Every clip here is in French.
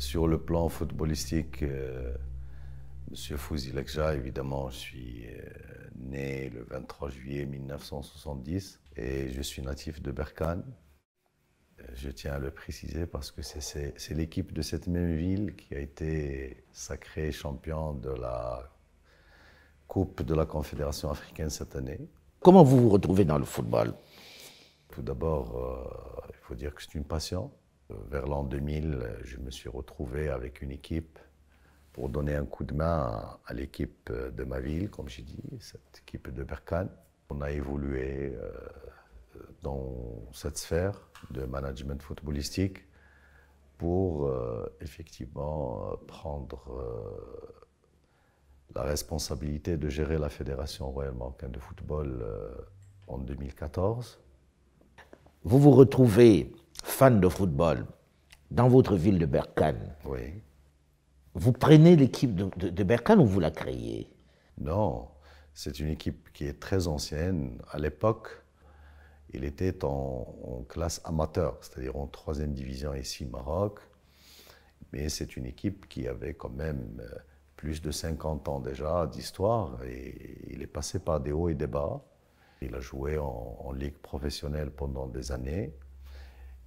Sur le plan footballistique, euh, Monsieur Fouzi Lekja, évidemment, je suis euh, né le 23 juillet 1970 et je suis natif de Berkane. Euh, je tiens à le préciser parce que c'est l'équipe de cette même ville qui a été sacrée champion de la Coupe de la Confédération africaine cette année. Comment vous vous retrouvez dans le football Tout d'abord, il faut dire que c'est une passion. Vers l'an 2000, je me suis retrouvé avec une équipe pour donner un coup de main à, l'équipe euh, de ma ville, comme j'ai dit, cette équipe de Berkane. On a évolué euh, dans cette sphère de management footballistique pour euh, effectivement prendre la responsabilité de gérer la Fédération royale marocaine de football en 2014. Vous vous retrouvez fan de football, dans votre ville de Berkane, oui. vous prenez l'équipe de, de, Berkane ou vous la créez Non, c'est une équipe qui est très ancienne. À l'époque, il était en, classe amateur, c'est-à-dire en troisième division ici, Maroc. Mais c'est une équipe qui avait quand même euh, plus de 50 ans déjà d'histoire et il est passé par des hauts et des bas. Il a joué en ligue professionnelle pendant des années.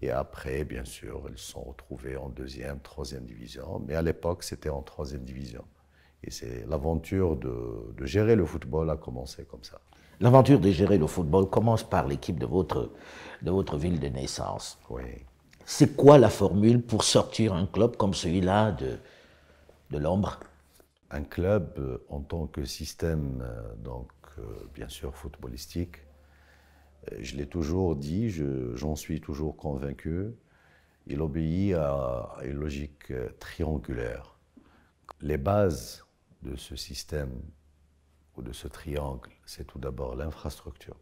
Et après, bien sûr, ils sont retrouvés en deuxième, troisième division. Mais à l'époque, c'était en troisième division. Et c'est l'aventure de, de, gérer le football a commencé comme ça. L'aventure de gérer le football commence par l'équipe de votre, de votre ville de naissance. Oui. C'est quoi la formule pour sortir un club comme celui-là de, de l'ombre Un club euh, en tant que système, euh, donc euh, bien sûr footballistique, je l'ai toujours dit, j'en suis toujours convaincu, il obéit à une logique euh, triangulaire. Les bases de ce système ou de ce triangle, c'est tout d'abord l'infrastructure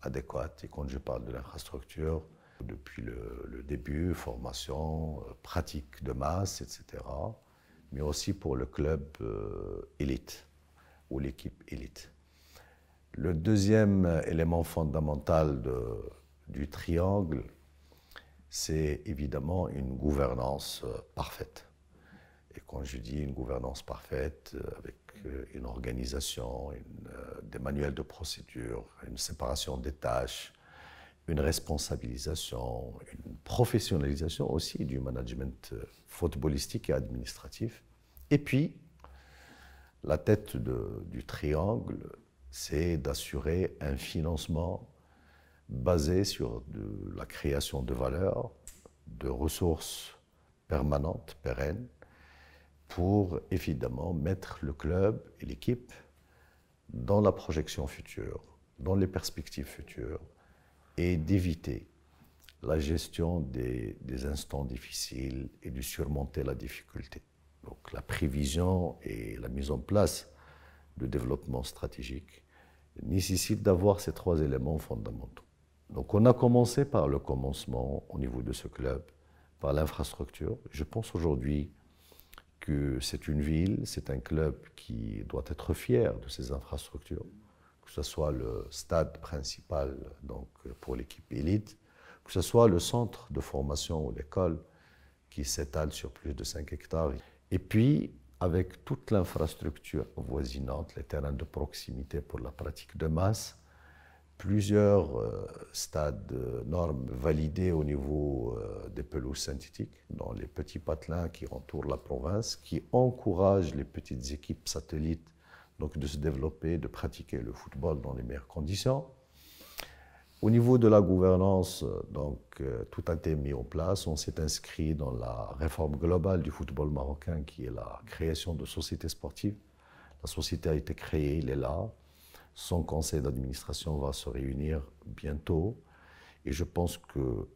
adéquate. Et quand je parle de l'infrastructure, depuis le, début, formation, euh, pratique de masse, etc., mais aussi pour le club euh, élite ou l'équipe élite. Le deuxième élément fondamental du triangle, c'est évidemment une gouvernance euh, parfaite. Et quand je dis une gouvernance parfaite, euh, avec euh, une organisation, des manuels de procédure, une séparation des tâches, une responsabilisation, une professionnalisation aussi du management footballistique et administratif. Et puis, la tête du triangle, c'est d'assurer un financement basé sur la création de valeurs, de ressources permanentes, pérennes, pour évidemment mettre le club et l'équipe dans la projection future, dans les perspectives futures, et d'éviter la gestion des, des, instants difficiles et de surmonter la difficulté. Donc la prévision et la mise en place de développement stratégique nécessite d'avoir ces trois éléments fondamentaux. Donc on a commencé par le commencement au niveau de ce club, par l'infrastructure. Je pense aujourd'hui que c'est une ville, c'est un club qui doit être fier de ses infrastructures, que ce soit le stade principal donc, pour l'équipe élite, que ce soit le centre de formation ou l'école qui s'étale sur plus de 5 hectares. Et puis, avec toute l'infrastructure voisinante, les terrains de proximité pour la pratique de masse, plusieurs euh, stades euh, normes validés au niveau euh, des pelouses synthétiques dans les petits patelins qui entourent la province, qui encouragent les petites équipes satellites donc de se développer, de pratiquer le football dans les meilleures conditions. Au niveau de la gouvernance, euh, donc, euh, tout a été mis en place. On s'est inscrit dans la réforme globale du football marocain, qui est la création de sociétés sportives. La société a été créée, elle est là. Son conseil d'administration va se réunir bientôt. Et je pense que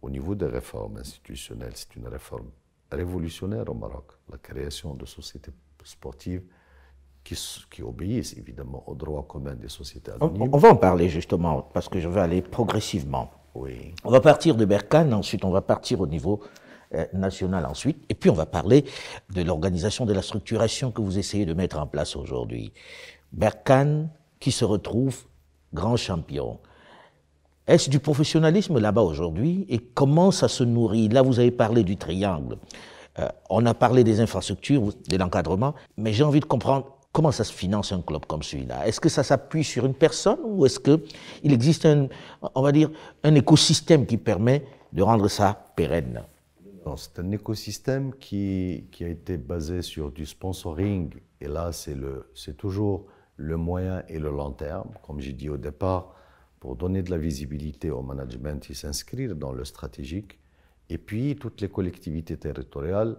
au niveau des réformes institutionnelles, c'est une réforme révolutionnaire au Maroc, la création de sociétés sportives qui, obéissent évidemment au droit commun des sociétés On, va en parler justement, parce que je vais aller progressivement. Oui. On va partir de Berkane, ensuite on va partir au niveau euh, national ensuite, et puis on va parler de l'organisation, de la structuration que vous essayez de mettre en place aujourd'hui. Berkane qui se retrouve grand champion. Est-ce du professionnalisme là-bas aujourd'hui et comment ça se nourrit Là, vous avez parlé du triangle. Euh, on a parlé des infrastructures, de l'encadrement, mais j'ai envie de comprendre Comment ça se finance un club comme celui-là Est-ce que ça s'appuie sur une personne ou est-ce que il existe un, on va dire, un écosystème qui permet de rendre ça pérenne C'est un écosystème qui, a été basé sur du sponsoring et là c'est toujours le moyen et le long terme. Comme j'ai dit au départ, pour donner de la visibilité au management qui s'inscrire dans le stratégique. Et puis toutes les collectivités territoriales,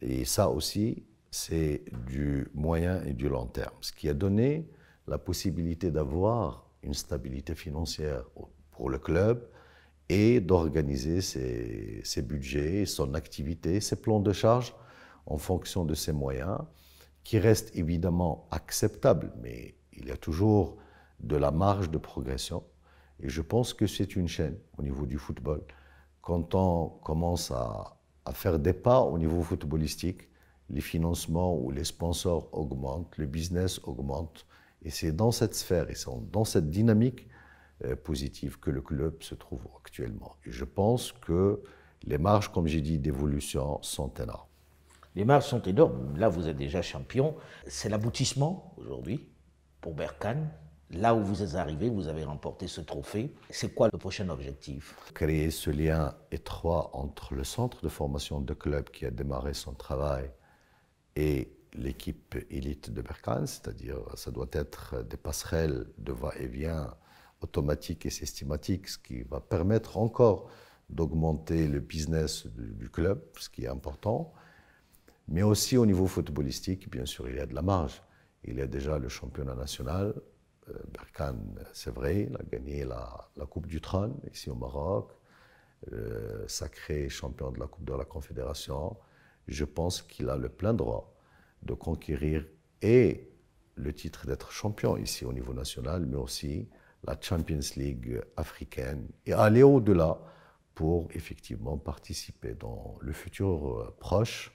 et ça aussi, c'est du moyen et du long terme, ce qui a donné la possibilité d'avoir une stabilité financière pour le club et d'organiser ses, budgets, son activité, ses plans de charge en fonction de ses moyens, qui restent évidemment acceptable, mais il y a toujours de la marge de progression. Et je pense que c'est une chaîne au niveau du football. Quand on commence à faire des pas au niveau footballistique, les financements ou les sponsors augmentent, le business augmente. Et c'est dans cette sphère et dans cette dynamique euh, positive que le club se trouve actuellement. je pense que les marges, comme j'ai dit, d'évolution sont énormes. Les marges sont énormes. Là, vous êtes déjà champion. C'est l'aboutissement aujourd'hui pour Berkane. Là où vous êtes arrivé, vous avez remporté ce trophée. C'est quoi le prochain objectif Créer ce lien étroit entre le centre de formation de club qui a démarré son travail et l'équipe élite de Berkane, c'est-à-dire ça doit être des passerelles de va-et-vient automatiques et systématiques, ce qui va permettre encore d'augmenter le business du, club, ce qui est important. Mais aussi au niveau footballistique, bien sûr, il y a de la marge. Il y a déjà le championnat national. Euh, Berkane, c'est vrai, il a gagné la, Coupe du Trône ici au Maroc, euh, sacré champion de la Coupe de la Confédération je pense qu'il a le plein droit de conquérir et le titre d'être champion ici au niveau national, mais aussi la Champions League africaine et aller au-delà pour effectivement participer dans le futur euh, proche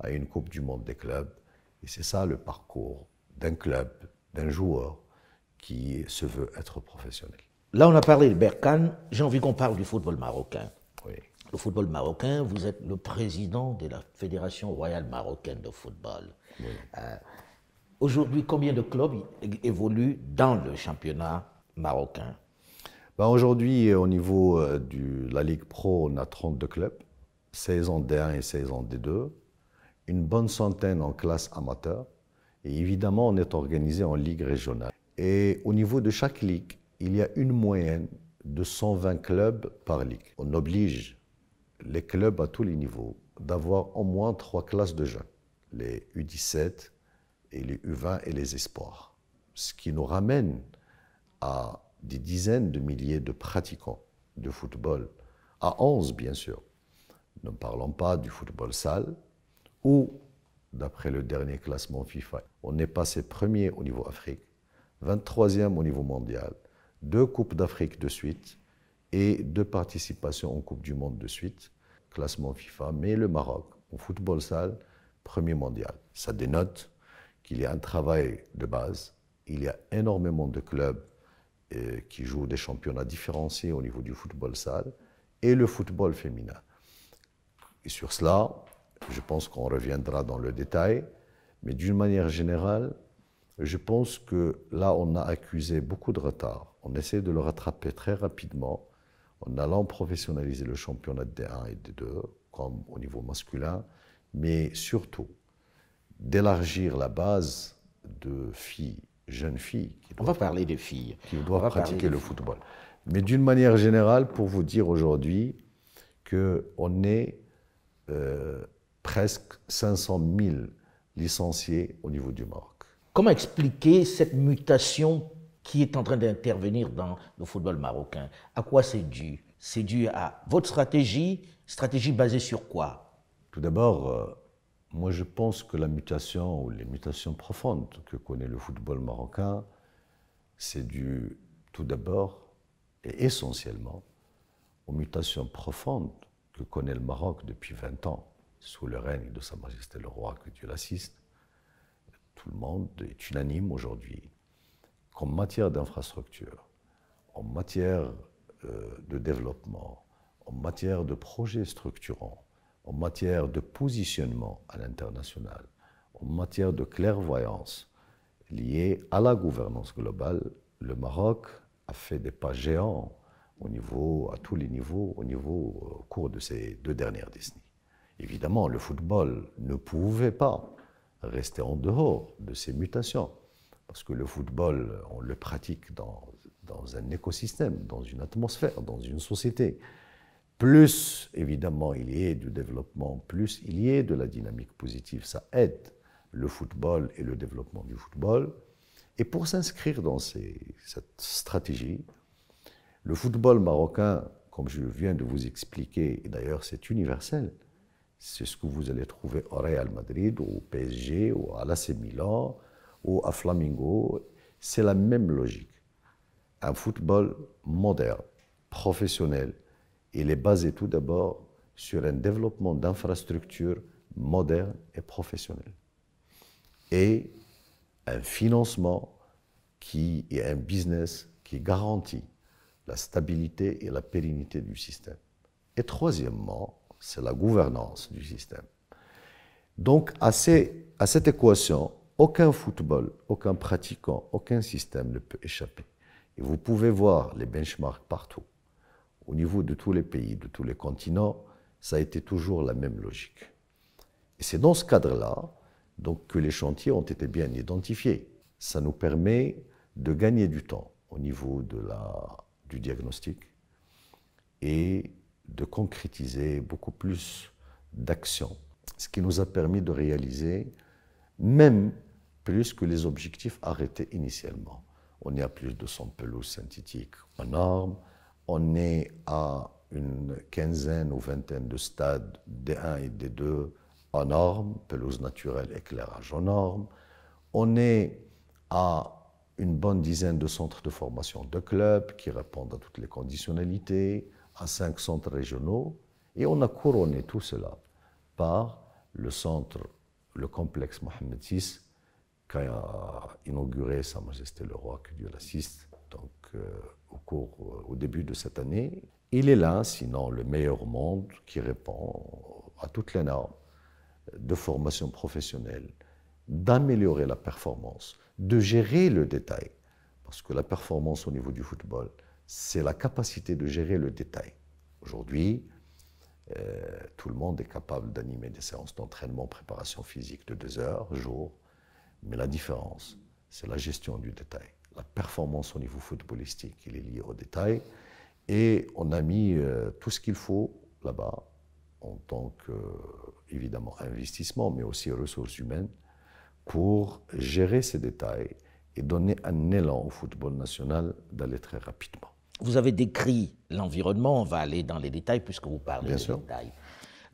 à une Coupe du Monde des clubs. Et c'est ça le parcours d'un club, d'un joueur qui se veut être professionnel. Là, on a parlé de Berkane, j'ai envie qu'on parle du football marocain le football marocain, vous êtes le président de la Fédération royale marocaine de football. Euh, aujourd'hui, combien de clubs évoluent dans le championnat marocain ben, Aujourd'hui, au niveau euh, de la Ligue Pro, on a 32 clubs, 16 en D1 et 16 en D2, une bonne centaine en classe amateur, et évidemment, on est organisé en Ligue régionale. Et au niveau de chaque ligue, il y a une moyenne de 120 clubs par ligue. On oblige les clubs à tous les niveaux d'avoir au moins trois classes de jeunes, les U17 et les U20 et les espoirs. Ce qui nous ramène à des dizaines de milliers de pratiquants de football, à 11 bien sûr. Ne parlons pas du football sale, où, d'après le dernier classement FIFA, on est passé premier au niveau Afrique, 23e au niveau mondial, deux Coupes d'Afrique de suite et deux participations en Coupe du Monde de suite classement FIFA, mais le Maroc, en football salle, premier mondial. Ça dénote qu'il y a un travail de base. Il y a énormément de clubs euh, qui jouent des championnats différenciés au niveau du football salle et le football féminin. Et sur cela, je pense qu'on reviendra dans le détail, mais d'une manière générale, je pense que là, on a accusé beaucoup de retard. On essaie de le rattraper très rapidement en allant professionnaliser le championnat des 1 et des 2 comme au niveau masculin, mais surtout d'élargir la base de filles, jeunes filles. Qui On va parler des filles. Qui doivent pratiquer le football. Mais d'une manière générale, pour vous dire aujourd'hui qu'on est euh, presque 500 000 licenciés au niveau du Maroc. Comment expliquer cette mutation qui est en train d'intervenir dans le football marocain. À quoi c'est dû C'est dû à votre stratégie, stratégie basée sur quoi Tout d'abord, euh, moi je pense que la mutation ou les mutations profondes que connaît le football marocain, c'est dû tout d'abord et essentiellement aux mutations profondes que connaît le Maroc depuis 20 ans, sous le règne de Sa Majesté le Roi, que Dieu l'assiste. Tout le monde est unanime aujourd'hui qu'en matière d'infrastructure, en matière euh, de développement, en matière de projets structurants, en matière de positionnement à l'international, en matière de clairvoyance liée à la gouvernance globale, le Maroc a fait des pas géants au niveau, à tous les niveaux au niveau euh, au cours de ces deux dernières décennies. Évidemment, le football ne pouvait pas rester en dehors de ces mutations. Parce que le football, on le pratique dans, un écosystème, dans une atmosphère, dans une société. Plus, évidemment, il y ait du développement, plus il y ait de la dynamique positive. Ça aide le football et le développement du football. Et pour s'inscrire dans cette stratégie, le football marocain, comme je viens de vous expliquer, et d'ailleurs c'est universel, c'est ce que vous allez trouver au Real Madrid, au PSG, ou à l'AC Milan, ou à Flamingo, c'est la même logique. Un football moderne, professionnel, il est basé tout d'abord sur un développement d'infrastructures modernes et professionnelles. Et un financement qui est un business qui garantit la stabilité et la pérennité du système. Et troisièmement, c'est la gouvernance du système. Donc, à, à cette équation, aucun football, aucun pratiquant, aucun système ne peut échapper. Et vous pouvez voir les benchmarks partout. Au niveau de tous les pays, de tous les continents, ça a été toujours la même logique. Et c'est dans ce cadre-là donc, que les chantiers ont été bien identifiés. Ça nous permet de gagner du temps au niveau de la, du diagnostic et de concrétiser beaucoup plus d'actions, ce qui nous a permis de réaliser même plus que les objectifs arrêtés initialement. On est à plus de 100 pelouses synthétiques en norme, on est à une quinzaine ou vingtaine de stades D1 et D2 en normes, pelouses naturelles, éclairage en normes. On est à une bonne dizaine de centres de formation de clubs qui répondent à toutes les conditionnalités, à cinq centres régionaux, et on a couronné tout cela par le centre le complexe Mohamed VI a inauguré Sa Majesté le Roi, que Dieu l'assiste, donc euh, au, cours, euh, au début de cette année. Il est là, sinon le meilleur monde, qui répond à toutes les normes de formation professionnelle, d'améliorer la performance, de gérer le détail. Parce que la performance au niveau du football, c'est la capacité de gérer le détail. Aujourd'hui, euh, tout le monde est capable d'animer des séances d'entraînement, préparation physique de deux heures, jour. Mais la différence, c'est la gestion du détail. La performance au niveau footballistique, il est lié au détail. Et on a mis euh, tout ce qu'il faut là-bas, en tant que, investissement, mais aussi ressources humaines, pour gérer ces détails et donner un élan au football national d'aller très rapidement. Vous avez décrit l'environnement, on va aller dans les détails puisque vous parlez Bien sûr. détails.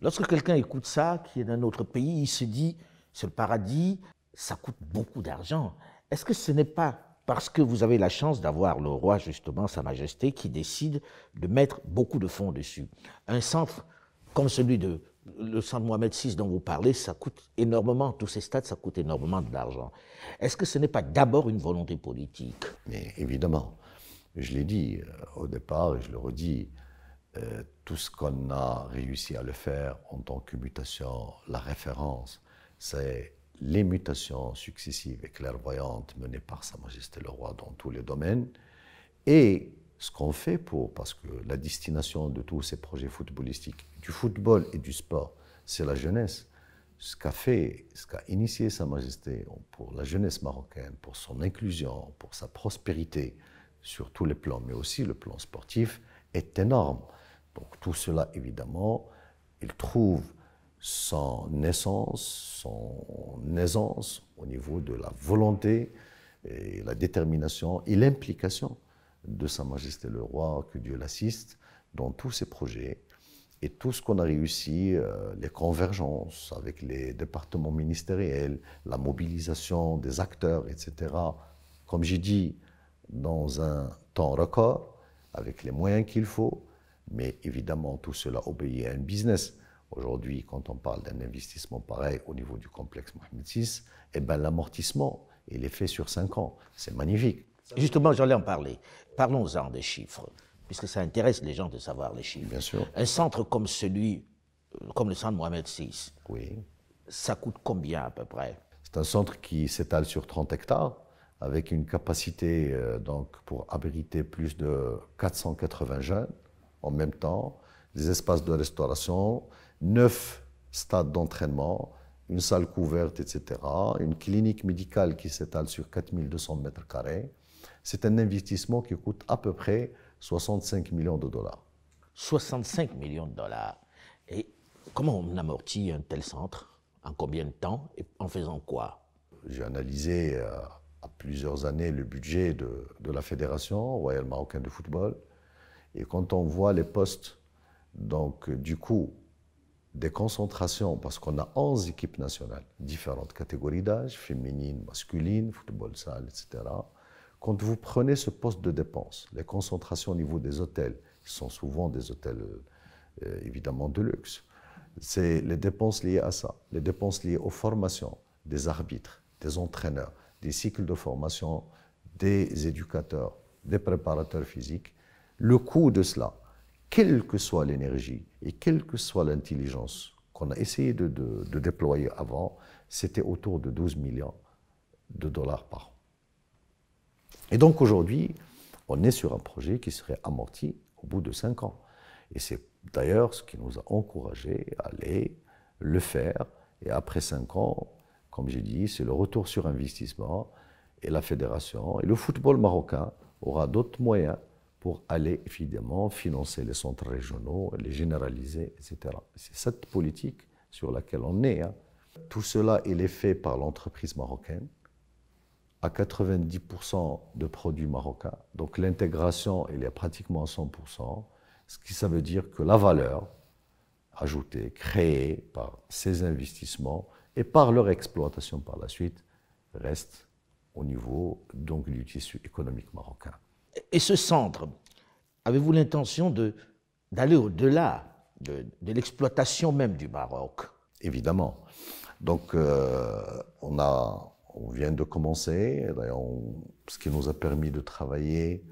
Lorsque quelqu'un écoute ça, qui est d'un autre pays, il se dit, c'est le paradis, ça coûte beaucoup d'argent. Est-ce que ce n'est pas parce que vous avez la chance d'avoir le roi, justement, Sa Majesté, qui décide de mettre beaucoup de fonds dessus Un centre comme celui de le centre Mohamed VI dont vous parlez, ça coûte énormément, tous ces stades, ça coûte énormément d'argent. Est-ce que ce n'est pas d'abord une volonté politique Mais évidemment. Je l'ai dit euh, au départ et je le redis, euh, tout ce qu'on a réussi à le faire en tant que mutation, la référence, c'est les mutations successives et clairvoyantes menées par Sa Majesté le Roi dans tous les domaines. Et ce qu'on fait pour, parce que la destination de tous ces projets footballistiques, du football et du sport, c'est la jeunesse. Ce qu'a fait, ce qu'a initié Sa Majesté pour la jeunesse marocaine, pour son inclusion, pour sa prospérité, sur tous les plans, mais aussi le plan sportif, est énorme. Donc tout cela, évidemment, il trouve son naissance, son aisance au niveau de la volonté et la détermination et l'implication de Sa Majesté le Roi, que Dieu l'assiste, dans tous ses projets. Et tout ce qu'on a réussi, euh, les convergences avec les départements ministériels, la mobilisation des acteurs, etc. Comme j'ai dit, dans un temps record, avec les moyens qu'il faut, mais évidemment tout cela obéit à un business. Aujourd'hui, quand on parle d'un investissement pareil au niveau du complexe Mohamed VI, eh ben, l'amortissement, il est fait sur 5 ans. C'est magnifique. Justement, j'allais en parler. Parlons-en des chiffres, puisque ça intéresse les gens de savoir les chiffres. Bien sûr. Un centre comme celui, euh, comme le centre Mohamed VI, oui. ça coûte combien à peu près C'est un centre qui s'étale sur 30 hectares avec une capacité euh, donc pour abriter plus de 480 jeunes en même temps, des espaces de restauration, neuf stades d'entraînement, une salle couverte, etc., une clinique médicale qui s'étale sur 4200 mètres carrés. C'est un investissement qui coûte à peu près 65 millions de dollars. 65 millions de dollars. Et comment on amortit un tel centre En combien de temps Et en faisant quoi J'ai analysé euh, plusieurs années le budget de, la Fédération royale marocaine de football. Et quand on voit les postes, donc du coup, des concentrations, parce qu'on a 11 équipes nationales, différentes catégories d'âge, féminines, masculines, football salle, etc. Quand vous prenez ce poste de dépense, les concentrations au niveau des hôtels, qui sont souvent des hôtels euh, évidemment de luxe, c'est les dépenses liées à ça, les dépenses liées aux formations des arbitres, des entraîneurs, des cycles de formation des éducateurs, des préparateurs physiques, le coût de cela, quelle que soit l'énergie et quelle que soit l'intelligence qu'on a essayé de, déployer avant, c'était autour de 12 millions de dollars par an. Et donc aujourd'hui, on est sur un projet qui serait amorti au bout de 5 ans. Et c'est d'ailleurs ce qui nous a encouragés à aller le faire. Et après 5 ans, comme j'ai dit, c'est le retour sur investissement et la fédération et le football marocain aura d'autres moyens pour aller évidemment financer les centres régionaux, les généraliser, etc. C'est cette politique sur laquelle on est. Hein. Tout cela, il est fait par l'entreprise marocaine à 90% de produits marocains. Donc l'intégration, il est pratiquement à 100%, ce qui ça veut dire que la valeur ajoutée, créée par ces investissements, et par leur exploitation par la suite, restent au niveau donc du tissu économique marocain. Et ce centre, avez-vous l'intention d'aller au-delà de, de l'exploitation même du Maroc Évidemment. Donc, euh, on, a, on vient de commencer, ce qui nous a permis de travailler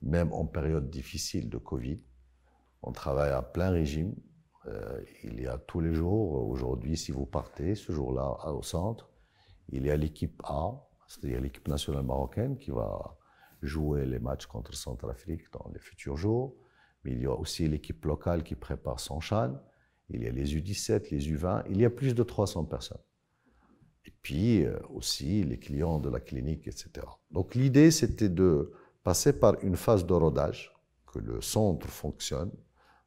même en période difficile de Covid. On travaille à plein régime euh, il y a tous les jours, aujourd'hui, si vous partez ce jour-là au centre, il y a l'équipe A, c'est-à-dire l'équipe nationale marocaine qui va jouer les matchs contre Centrafrique dans les futurs jours. Mais il y a aussi l'équipe locale qui prépare son chan. Il y a les U17, les U20. Il y a plus de 300 personnes. Et puis euh, aussi les clients de la clinique, etc. Donc l'idée, c'était de passer par une phase de rodage, que le centre fonctionne,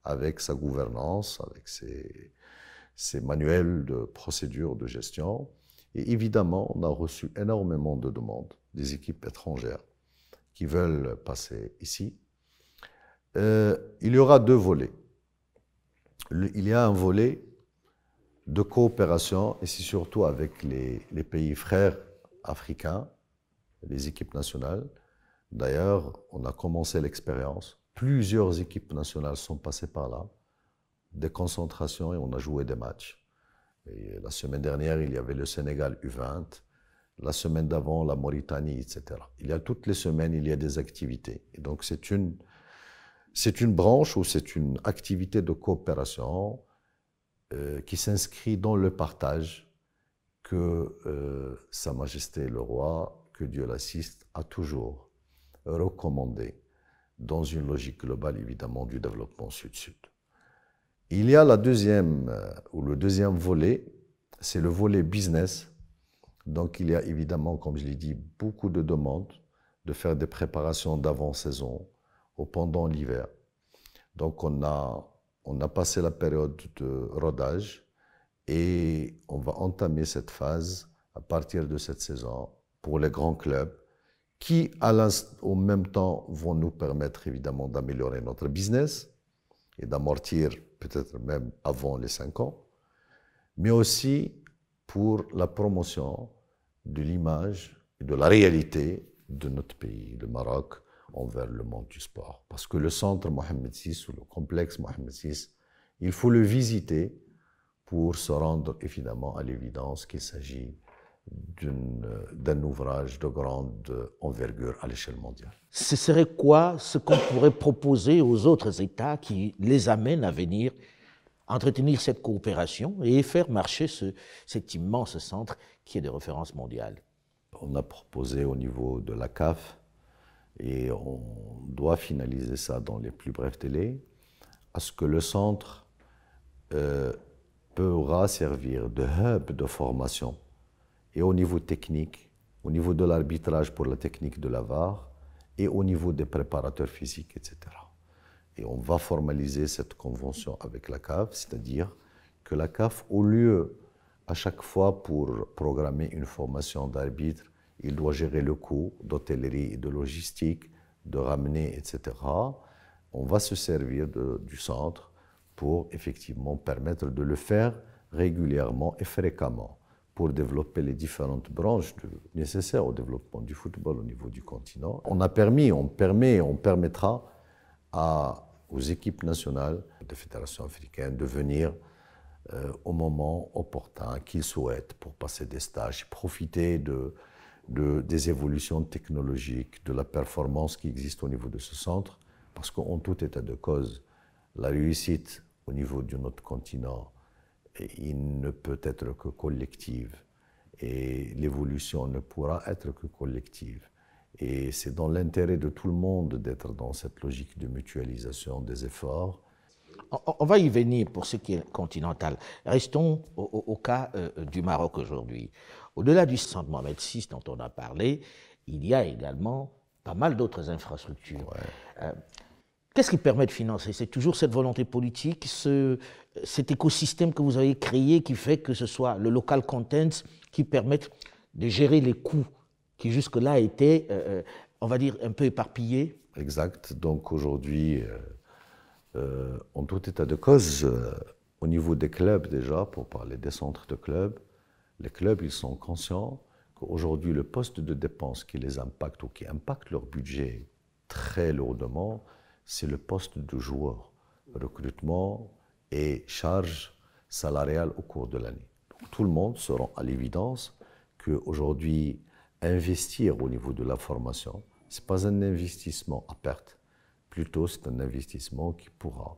avec sa gouvernance, avec ses, manuels de procédure de gestion. Et évidemment, on a reçu énormément de demandes des équipes étrangères qui veulent passer ici. Euh, il y aura deux volets. il y a un volet de coopération, et c'est surtout avec les, les, pays frères africains, les équipes nationales. D'ailleurs, on a commencé l'expérience Plusieurs équipes nationales sont passées par là, des concentrations et on a joué des matchs. la semaine dernière, il y avait le Sénégal U20, la semaine d'avant, la Mauritanie, etc. Il y a toutes les semaines, il y a des activités. donc, c'est une, c'est une branche ou c'est une activité de coopération euh, qui s'inscrit dans le partage que euh, Sa Majesté le Roi, que Dieu l'assiste, a toujours recommandé dans une logique globale, évidemment, du développement sud-sud. Il y a la deuxième, euh, ou le deuxième volet, c'est le volet business. Donc, il y a évidemment, comme je l'ai dit, beaucoup de demandes de faire des préparations d'avant-saison ou pendant l'hiver. Donc, on a, on a passé la période de rodage et on va entamer cette phase à partir de cette saison pour les grands clubs qui, à au même temps, vont nous permettre évidemment d'améliorer notre business et d'amortir peut-être même avant les cinq ans, mais aussi pour la promotion de l'image et de la réalité de notre pays, le Maroc, envers le monde du sport. Parce que le centre Mohamed VI ou le complexe Mohamed VI, il faut le visiter pour se rendre évidemment à l'évidence qu'il s'agit euh, d'un ouvrage de grande euh, envergure à l'échelle mondiale. Ce serait quoi ce qu'on pourrait proposer aux autres États qui les amènent à venir entretenir cette coopération et faire marcher cet immense centre qui est de référence mondiale On a proposé au niveau de la CAF, et on doit finaliser ça dans les plus brefs délais, à ce que le centre euh, pourra servir de hub de formation et au niveau technique, au niveau de l'arbitrage pour la technique de la VAR et au niveau des préparateurs physiques, etc. Et on va formaliser cette convention avec la CAF, c'est-à-dire que la CAF, au lieu à chaque fois pour programmer une formation d'arbitre, il doit gérer le coût d'hôtellerie et de logistique, de ramener, etc. On va se servir du centre pour effectivement permettre de le faire régulièrement et fréquemment pour développer les différentes branches nécessaires au développement du football au niveau du continent. On a permis, on permet, on permettra à, aux équipes nationales de fédérations africaines de venir euh, au moment opportun qu'ils souhaitent pour passer des stages, profiter de, des évolutions technologiques, de la performance qui existe au niveau de ce centre, parce qu'en tout état de cause, la réussite au niveau de notre continent, il ne peut être que collective. Et l'évolution ne pourra être que collective. Et c'est dans l'intérêt de tout le monde d'être dans cette logique de mutualisation des efforts. On va y venir pour ce qui est continental. Restons au, cas euh, euh, du Maroc aujourd'hui. Au-delà du centre Mohamed dont on a parlé, il y a également pas mal d'autres infrastructures. Euh, Qu'est-ce qui permet de financer C'est toujours cette volonté politique, ce, cet écosystème que vous avez créé qui fait que ce soit le local content qui permette de gérer les coûts qui jusque-là étaient, euh, euh, on va dire, un peu éparpillés. Exact. Donc aujourd'hui, euh, en tout état de cause, au niveau des clubs déjà, pour parler des centres de clubs, les clubs, ils sont conscients qu'aujourd'hui, le poste de dépense qui les impacte ou qui impacte leur budget très lourdement, c'est le poste de joueur, recrutement et charge salariale au cours de l'année. Tout le monde se à l'évidence qu'aujourd'hui, investir au niveau de la formation, ce n'est pas un investissement à perte. Plutôt, c'est un investissement qui pourra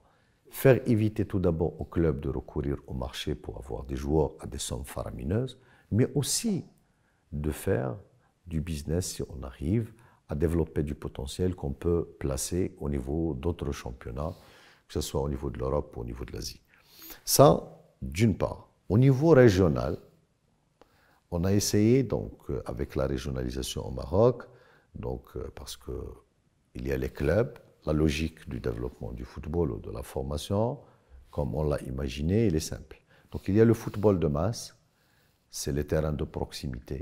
faire éviter tout d'abord au club de recourir au marché pour avoir des joueurs à des sommes faramineuses, mais aussi de faire du business si on arrive à développer du potentiel qu'on peut placer au niveau d'autres championnats, que ce soit au niveau de l'Europe ou au niveau de l'Asie. Ça, d'une part. Au niveau régional, on a essayé, donc, euh, avec la régionalisation au Maroc, donc, euh, parce qu'il y a les clubs, la logique du développement du football ou de la formation, comme on l'a imaginé, elle est simple. Donc il y a le football de masse, c'est les terrains de proximité,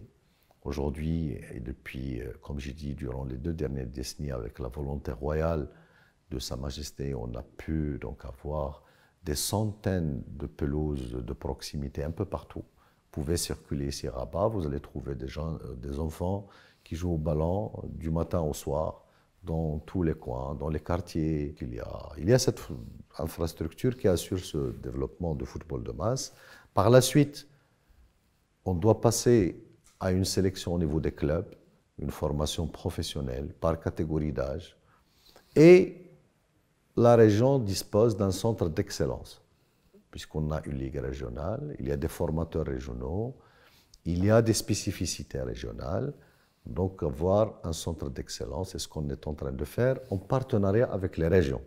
Aujourd'hui, et depuis, euh, comme j'ai dit, durant les deux dernières décennies, avec la volonté royale de Sa Majesté, on a pu donc avoir des centaines de pelouses de proximité un peu partout. Vous pouvez circuler ici à Rabat, vous allez trouver des, gens, euh, des enfants qui jouent au ballon euh, du matin au soir, dans tous les coins, dans les quartiers qu'il y a. Il y a cette infrastructure qui assure ce développement de football de masse. Par la suite, on doit passer à une sélection au niveau des clubs, une formation professionnelle par catégorie d'âge. Et la région dispose d'un centre d'excellence, puisqu'on a une ligue régionale, il y a des formateurs régionaux, il y a des spécificités régionales. Donc avoir un centre d'excellence, c'est ce qu'on est en train de faire en partenariat avec les régions,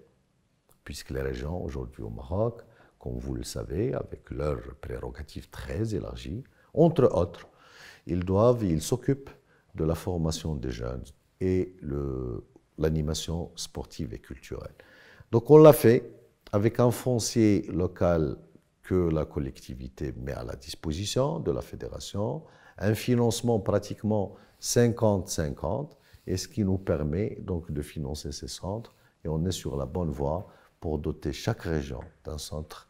puisque les régions aujourd'hui au Maroc, comme vous le savez, avec leurs prérogatives très élargies, entre autres, ils doivent, ils s'occupent de la formation des jeunes et l'animation sportive et culturelle. Donc on l'a fait avec un foncier local que la collectivité met à la disposition de la fédération, un financement pratiquement 50-50, et ce qui nous permet donc de financer ces centres. Et on est sur la bonne voie pour doter chaque région d'un centre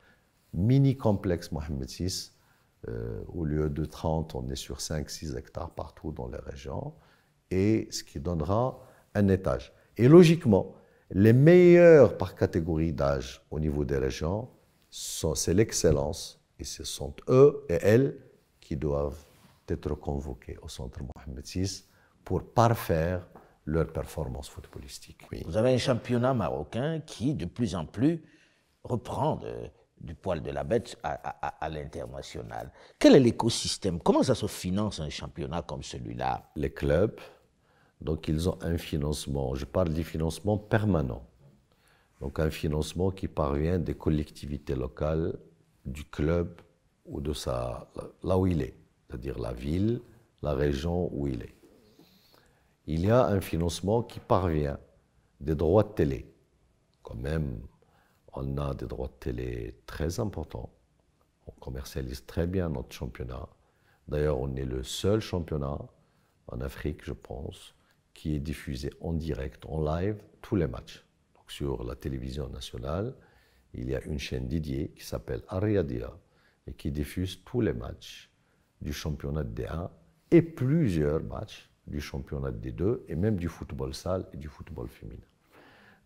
mini-complexe Mohamed VI euh, au lieu de 30, on est sur 5-6 hectares partout dans les régions, et ce qui donnera un étage. Et logiquement, les meilleurs par catégorie d'âge au niveau des régions, c'est l'excellence, et ce sont eux et elles qui doivent être convoqués au centre Mohamed VI pour parfaire leur performance footballistique. Vous avez un championnat marocain qui, de plus en plus, reprend de, du poil de la bête à, l'international. Quel est l'écosystème Comment ça se finance un championnat comme celui-là Les clubs, donc ils ont un financement, je parle du financement permanent. Donc un financement qui parvient des collectivités locales, du club ou de sa, là où il est, c'est-à-dire la ville, la région où il est. Il y a un financement qui parvient des droits de télé, quand même on a des droits de télé très importants. On commercialise très bien notre championnat. D'ailleurs, on est le seul championnat en Afrique, je pense, qui est diffusé en direct, en live, tous les matchs. sur la télévision nationale, il y a une chaîne dédiée qui s'appelle Ariadia et qui diffuse tous les matchs du championnat D1 et plusieurs matchs du championnat D2 et même du football sale et du football féminin.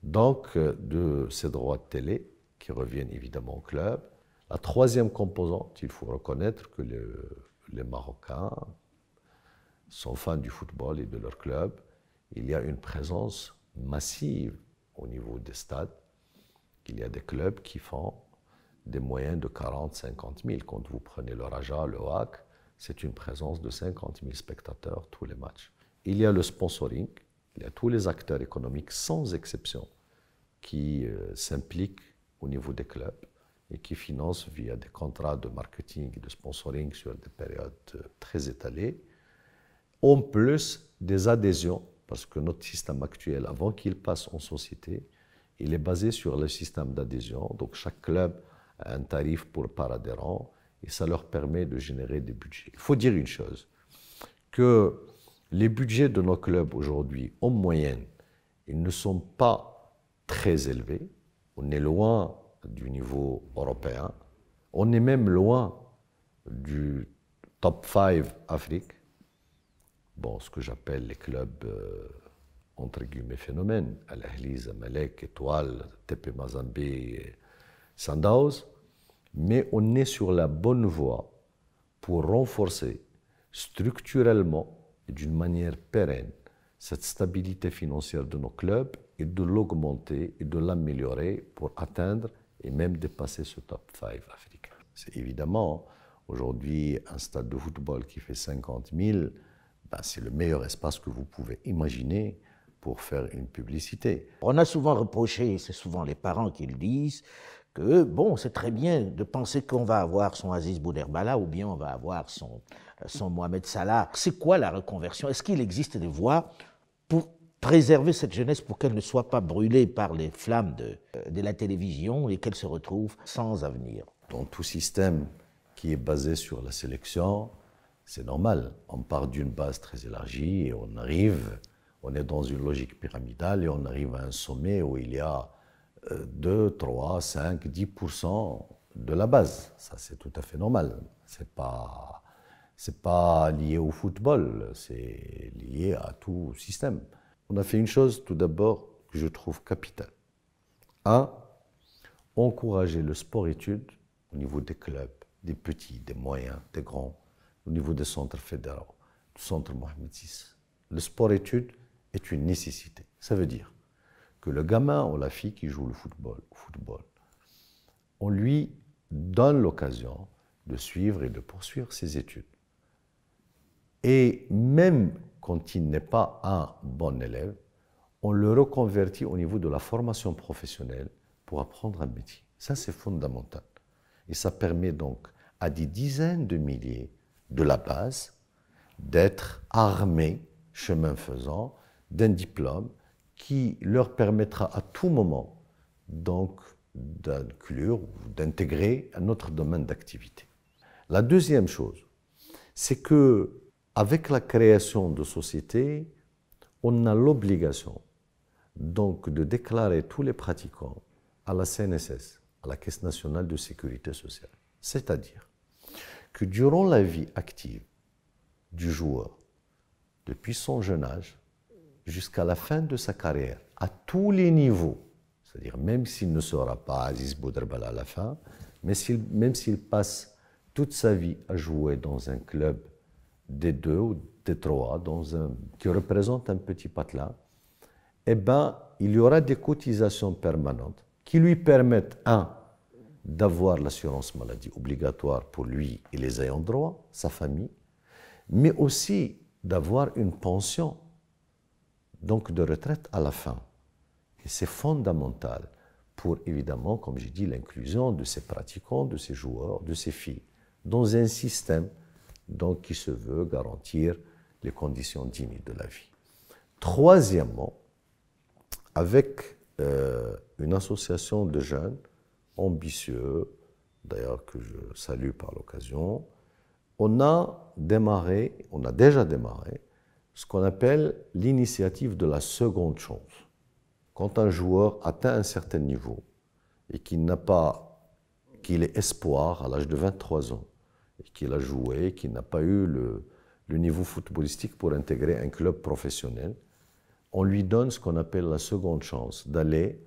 Donc, euh, de ces droits de télé qui reviennent évidemment au club. La troisième composante, il faut reconnaître que les Marocains sont fans du football et de leur club. Il y a une présence massive au niveau des stades. Il y a des clubs qui font des moyens de 40-50 000. Quand vous prenez le Raja, le HAC, c'est une présence de 50 000 spectateurs tous les matchs. Il y a le sponsoring il y a tous les acteurs économiques, sans exception, qui euh, s'impliquent au niveau des clubs et qui financent via des contrats de marketing et de sponsoring sur des périodes euh, très étalées, en plus des adhésions, parce que notre système actuel, avant qu'il passe en société, il est basé sur le système d'adhésion. Donc chaque club a un tarif pour par adhérent et ça leur permet de générer des budgets. Il faut dire une chose, que les budgets de nos clubs aujourd'hui, en moyenne, ils ne sont pas très élevés. On est loin du niveau européen. On est même loin du top 5 Afrique. Bon, ce que j'appelle les clubs, euh, entre guillemets, phénomènes. Al-Ahli, Zamalek, Étoile, TP Mazambé, Sandows. Mais on est sur la bonne voie pour renforcer structurellement d'une manière pérenne cette stabilité financière de nos clubs et de l'augmenter et de l'améliorer pour atteindre et même dépasser ce top 5 africain. C'est évidemment aujourd'hui un stade de football qui fait 50 000, ben, c'est le meilleur espace que vous pouvez imaginer pour faire une publicité. On a souvent reproché, c'est souvent les parents qui le disent, que, bon, c'est très bien de penser qu'on va avoir son Aziz Bouderbala ou bien on va avoir euh, son, Mohamed Salah. C'est quoi la reconversion Est-ce qu'il existe des voies pour préserver cette jeunesse pour qu'elle ne soit pas brûlée par les flammes euh, de la télévision et qu'elle se retrouve sans avenir Dans tout système qui est basé sur la sélection, c'est normal. On part d'une base très élargie et on arrive, on est dans une logique pyramidale et on arrive à un sommet où il y a 2, 3, 5, 10% de la base. Ça, c'est tout à fait normal. C'est pas pas lié au football, c'est lié à tout système. On a fait une chose tout d'abord que je trouve capitale. Un, encourager le sport-études au niveau des clubs, des petits, des moyens, des grands, au niveau des centres fédéraux, du centre Mohamed VI. Le sport-études est une nécessité. Ça veut dire que le gamin ou la fille qui joue le football, football on lui donne l'occasion de suivre et de poursuivre ses études. Et même quand il n'est pas un bon élève, on le reconvertit au niveau de la formation professionnelle pour apprendre un métier. Ça, c'est fondamental. Et ça permet donc à des dizaines de milliers de la base d'être armés, chemin faisant, d'un diplôme qui leur permettra à tout moment donc d'inclure ou d'intégrer un autre domaine d'activité. La deuxième chose, c'est que avec la création de sociétés, on a l'obligation donc de déclarer tous les pratiquants à la CNSS, à la Caisse nationale de sécurité sociale. C'est-à-dire que durant la vie active du joueur, depuis son jeune âge, jusqu'à la fin de sa carrière, à tous les niveaux. C'est-à-dire, même s'il ne sera pas Aziz Boudrebal à la fin, mais même s'il passe toute sa vie à jouer dans un club des deux ou des trois, dans un, qui représente un petit patelin, eh ben, il y aura des cotisations permanentes qui lui permettent, un, d'avoir l'assurance maladie obligatoire pour lui et les ayants droit, sa famille, mais aussi d'avoir une pension donc de retraite à la fin. Et c'est fondamental pour, évidemment, comme j'ai dit, l'inclusion de ces pratiquants, de ces joueurs, de ces filles, dans un système donc, qui se veut garantir les conditions dignes de la vie. Troisièmement, avec euh, une association de jeunes ambitieux, d'ailleurs que je salue par l'occasion, on a démarré, on a déjà démarré ce qu'on appelle l'initiative de la seconde chance. Quand un joueur atteint un certain niveau et qu'il n'a pas, qu'il est espoir à l'âge de 23 ans, et qu'il a joué, qu'il n'a pas eu le, le niveau footballistique pour intégrer un club professionnel, on lui donne ce qu'on appelle la seconde chance d'aller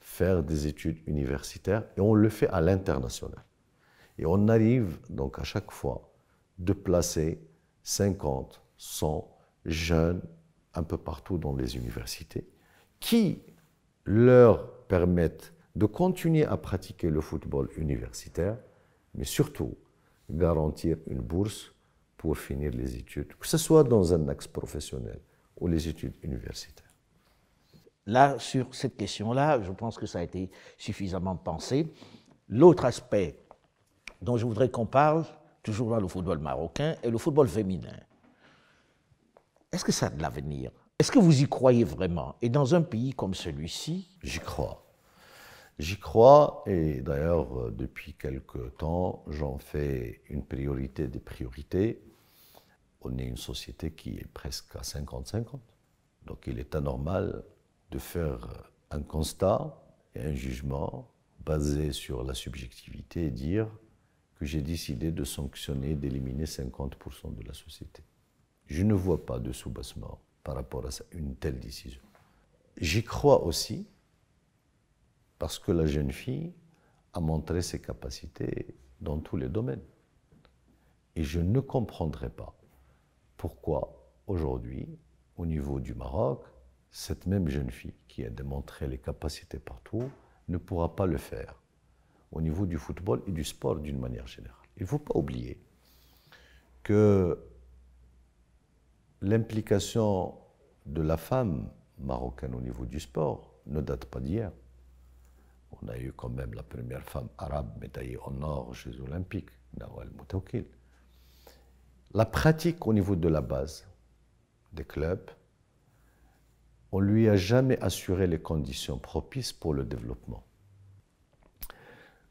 faire des études universitaires et on le fait à l'international. Et on arrive donc à chaque fois de placer 50, 100, jeunes un peu partout dans les universités qui leur permettent de continuer à pratiquer le football universitaire, mais surtout garantir une bourse pour finir les études, que ce soit dans un axe professionnel ou les études universitaires. Là, sur cette question-là, je pense que ça a été suffisamment pensé. L'autre aspect dont je voudrais qu'on parle, toujours dans le football marocain, est le football féminin. Est-ce que ça a de l'avenir Est-ce que vous y croyez vraiment Et dans un pays comme celui-ci J'y crois. J'y crois et d'ailleurs euh, depuis quelque temps j'en fais une priorité des priorités. On est une société qui est presque à 50-50. Donc il est anormal de faire euh, un constat et un jugement basé sur la subjectivité et dire que j'ai décidé de sanctionner, d'éliminer 50% de la société. Je ne vois pas de soubassement par rapport à une telle décision. J'y crois aussi parce que la jeune fille a montré ses capacités dans tous les domaines. Et je ne comprendrai pas pourquoi aujourd'hui, au niveau du Maroc, cette même jeune fille qui a démontré les capacités partout ne pourra pas le faire au niveau du football et du sport d'une manière générale. Il ne faut pas oublier que l'implication de la femme marocaine au niveau du sport ne date pas d'hier. On a eu quand même la première femme arabe médaillée en or aux Jeux Olympiques, Nawal Moutaoukil. La pratique au niveau de la base, des clubs, on lui a jamais assuré les conditions propices pour le développement.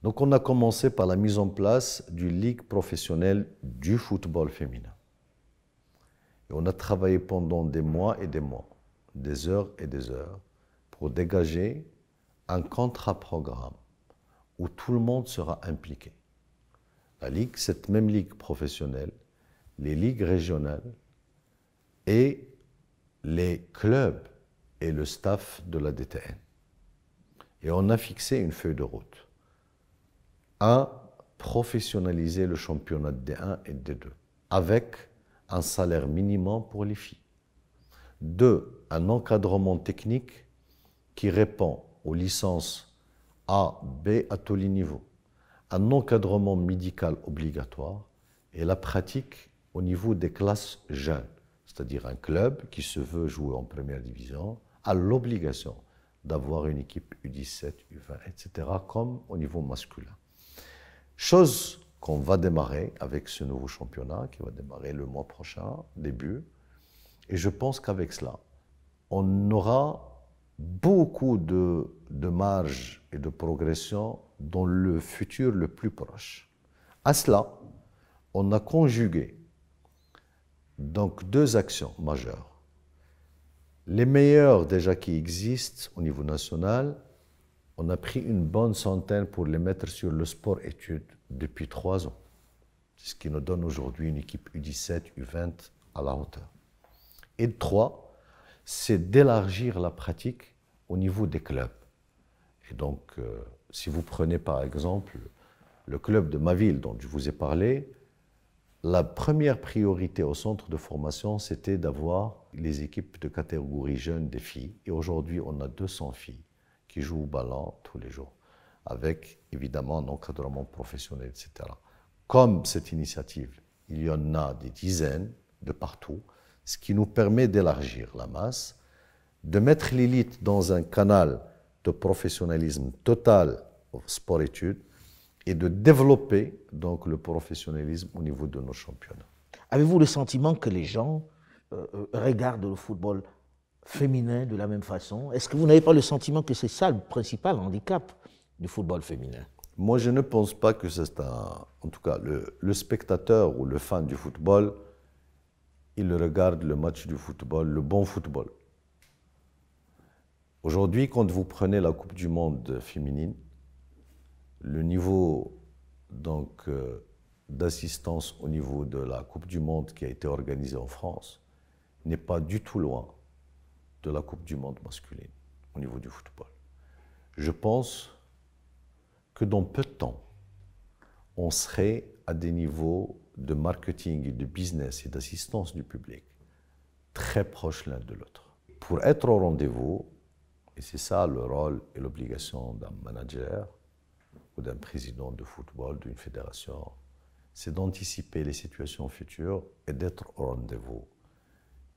Donc on a commencé par la mise en place du ligue professionnelle du football féminin on a travaillé pendant des mois et des mois, des heures et des heures, pour dégager un contrat-programme où tout le monde sera impliqué. La Ligue, cette même Ligue professionnelle, les ligues régionales et les clubs et le staff de la DTN. Et on a fixé une feuille de route. à Professionnaliser le championnat D1 et D2 avec un salaire minimum pour les filles. Deux, un encadrement technique qui répond aux licences A, B à tous les niveaux. Un encadrement médical obligatoire et la pratique au niveau des classes jeunes, c'est-à-dire un club qui se veut jouer en première division a l'obligation d'avoir une équipe U17, U20, etc., comme au niveau masculin. Chose on va démarrer avec ce nouveau championnat qui va démarrer le mois prochain, début. Et je pense qu'avec cela, on aura beaucoup de, marge et de progression dans le futur le plus proche. À cela, on a conjugué donc deux actions majeures. Les meilleures déjà qui existent au niveau national on a pris une bonne centaine pour les mettre sur le sport études depuis trois ans. ce qui nous donne aujourd'hui une équipe U17, U20 à la hauteur. Et trois, c'est d'élargir la pratique au niveau des clubs. Et donc, euh, si vous prenez par exemple le club de ma ville dont je vous ai parlé, la première priorité au centre de formation, c'était d'avoir les équipes de catégorie jeune des filles. Et aujourd'hui, on a 200 filles qui jouent au ballon tous les jours, avec évidemment un encadrement professionnel, etc. Comme cette initiative, il y en a des dizaines de partout, ce qui nous permet d'élargir la masse, de mettre l'élite dans un canal de professionnalisme total sport-études et de développer donc le professionnalisme au niveau de nos championnats. Avez-vous le sentiment que les gens euh, euh, regardent le football féminin de la même façon Est-ce que vous n'avez pas le sentiment que c'est ça le principal handicap du football féminin Moi, je ne pense pas que c'est un... En tout cas, le, spectateur ou le fan du football, il regarde le match du football, le bon football. Aujourd'hui, quand vous prenez la Coupe du Monde féminine, le niveau donc euh, d'assistance au niveau de la Coupe du Monde qui a été organisée en France n'est pas du tout loin de la Coupe du Monde masculine au niveau du football. Je pense que dans peu de temps, on serait à des niveaux de marketing, de business et d'assistance du public très proches l'un de l'autre. Pour être au rendez-vous, et c'est ça le rôle et l'obligation d'un manager ou d'un président de football, d'une fédération, c'est d'anticiper les situations futures et d'être au rendez-vous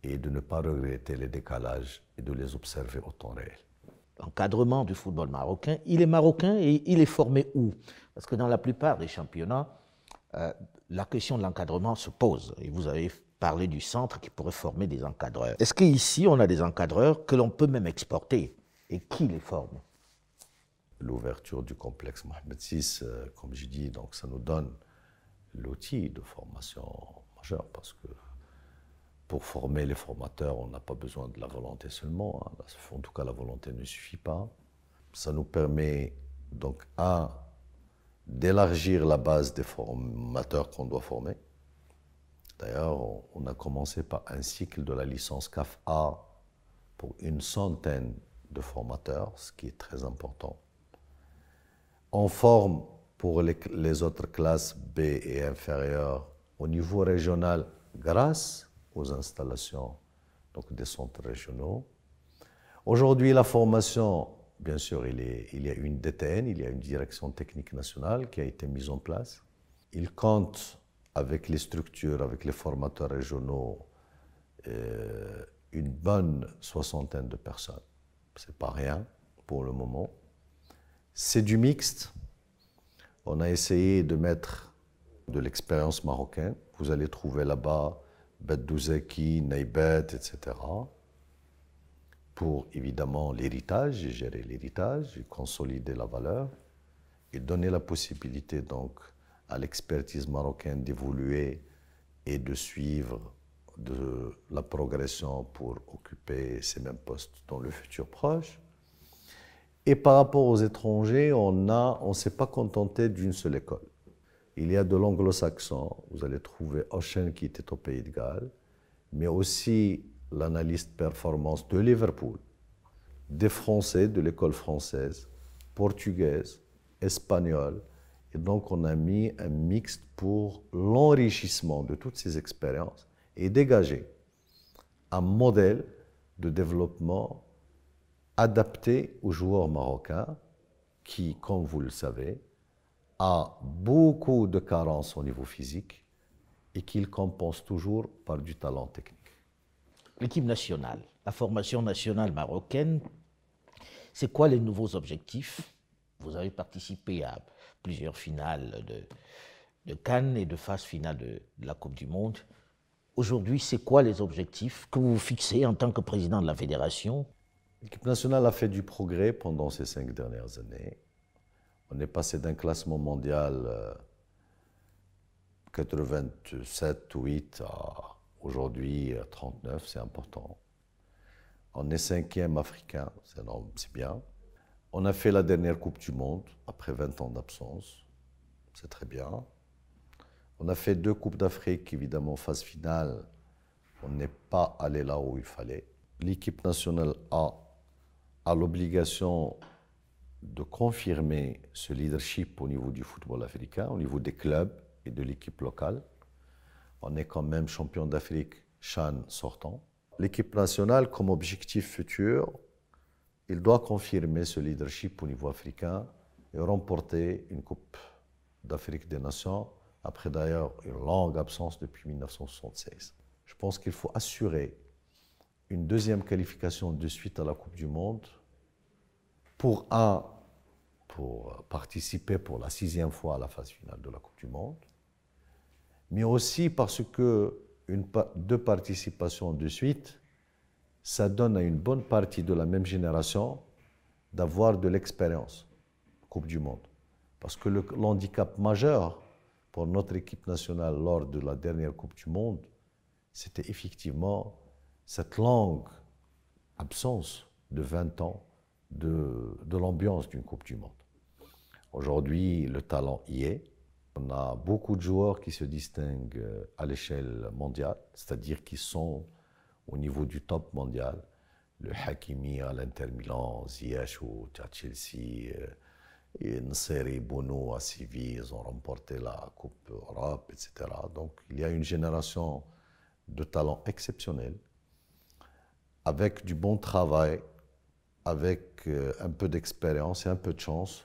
et de ne pas regretter les décalages et de les observer au temps réel. Encadrement du football marocain, il est marocain et il est formé où Parce que dans la plupart des championnats, euh, la question de l'encadrement se pose. Et vous avez parlé du centre qui pourrait former des encadreurs. Est-ce qu'ici, on a des encadreurs que l'on peut même exporter Et qui les forme L'ouverture du complexe Mohamed VI, euh, comme je dis, donc ça nous donne l'outil de formation majeure parce que pour former les formateurs, on n'a pas besoin de la volonté seulement. Hein. En tout cas, la volonté ne suffit pas. Ça nous permet donc, à d'élargir la base des formateurs qu'on doit former. D'ailleurs, on a commencé par un cycle de la licence CAF-A pour une centaine de formateurs, ce qui est très important. On forme pour les autres classes B et inférieures au niveau régional grâce aux installations donc, des centres régionaux. Aujourd'hui, la formation, bien sûr, il, est, il y a une DTN, il y a une direction technique nationale qui a été mise en place. Il compte avec les structures, avec les formateurs régionaux, euh, une bonne soixantaine de personnes. C'est pas rien pour le moment. C'est du mixte. On a essayé de mettre de l'expérience marocaine. Vous allez trouver là-bas Baddouzaki, Naibet, etc. Pour évidemment l'héritage, gérer l'héritage, consolider la valeur et donner la possibilité donc à l'expertise marocaine d'évoluer et de suivre de la progression pour occuper ces mêmes postes dans le futur proche. Et par rapport aux étrangers, on ne on s'est pas contenté d'une seule école. Il y a de l'anglo-saxon, vous allez trouver Ocean qui était au Pays de Galles, mais aussi l'analyste performance de Liverpool, des Français de l'école française, portugaise, espagnole. Et donc on a mis un mixte pour l'enrichissement de toutes ces expériences et dégager un modèle de développement adapté aux joueurs marocains qui, comme vous le savez, a beaucoup de carences au niveau physique et qu'il compense toujours par du talent technique. L'équipe nationale, la formation nationale marocaine, c'est quoi les nouveaux objectifs Vous avez participé à plusieurs finales de, Cannes et de phase finale de, de la Coupe du Monde. Aujourd'hui, c'est quoi les objectifs que vous fixez en tant que président de la fédération L'équipe nationale a fait du progrès pendant ces cinq dernières années. On est passé d'un classement mondial 87 euh, 8 à aujourd'hui 39, euh, c'est important. On est cinquième africain, c'est bien. On a fait la dernière Coupe du Monde après 20 ans d'absence, c'est très bien. On a fait deux Coupes d'Afrique, évidemment, phase finale. On n'est pas allé là où il fallait. L'équipe nationale A a l'obligation de confirmer ce leadership au niveau du football africain, au niveau des clubs et de l'équipe locale. On est quand même champion d'Afrique, Chan sortant. L'équipe nationale, comme objectif futur, il doit confirmer ce leadership au niveau africain et remporter une Coupe d'Afrique des Nations, après d'ailleurs une longue absence depuis 1976. Je pense qu'il faut assurer une deuxième qualification de suite à la Coupe du Monde pour un, pour participer pour la sixième fois à la phase finale de la Coupe du Monde, mais aussi parce que deux participations de suite, ça donne à une bonne partie de la même génération d'avoir de l'expérience Coupe du Monde. Parce que l'handicap majeur pour notre équipe nationale lors de la dernière Coupe du Monde, c'était effectivement cette longue absence de 20 ans de, de l'ambiance d'une Coupe du Monde. Aujourd'hui, le talent y est. On a beaucoup de joueurs qui se distinguent euh, à l'échelle mondiale, c'est-à-dire qui sont au niveau du top mondial. Le Hakimi à l'Inter Milan, Ziyech ou Chelsea, euh, et Nseri Bono à Séville, ils ont remporté la Coupe Europe, etc. Donc il y a une génération de talents exceptionnels avec du bon travail avec euh, un peu d'expérience et un peu de chance,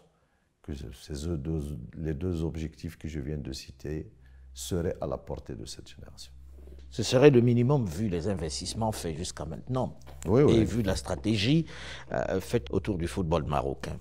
que ces deux, les deux objectifs que je viens de citer seraient à la portée de cette génération. Ce serait le minimum vu les investissements faits jusqu'à maintenant et vu la stratégie euh, faite autour du football marocain.